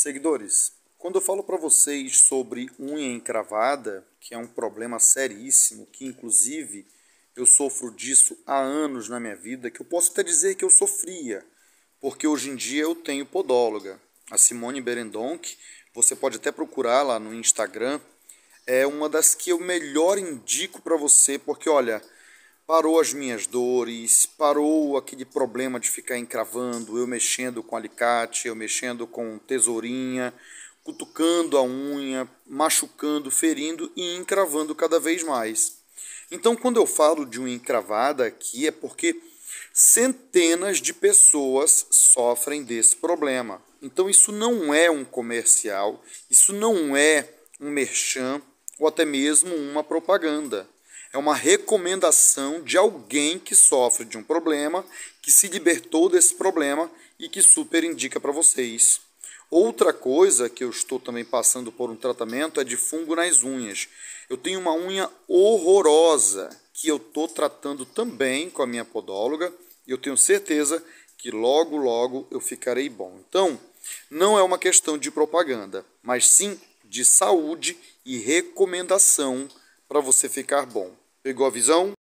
Seguidores, quando eu falo para vocês sobre unha encravada, que é um problema seríssimo, que inclusive eu sofro disso há anos na minha vida, que eu posso até dizer que eu sofria, porque hoje em dia eu tenho podóloga. A Simone Berendonck, você pode até procurar lá no Instagram, é uma das que eu melhor indico para você, porque olha, parou as minhas dores, parou aquele problema de ficar encravando, eu mexendo com alicate, eu mexendo com tesourinha, cutucando a unha, machucando, ferindo e encravando cada vez mais. Então, quando eu falo de uma encravada aqui, é porque centenas de pessoas sofrem desse problema. Então, isso não é um comercial, isso não é um merchan ou até mesmo uma propaganda é uma recomendação de alguém que sofre de um problema, que se libertou desse problema e que super indica para vocês. Outra coisa que eu estou também passando por um tratamento é de fungo nas unhas. Eu tenho uma unha horrorosa que eu estou tratando também com a minha podóloga e eu tenho certeza que logo, logo eu ficarei bom. Então, não é uma questão de propaganda, mas sim de saúde e recomendação para você ficar bom. Pegou a visão?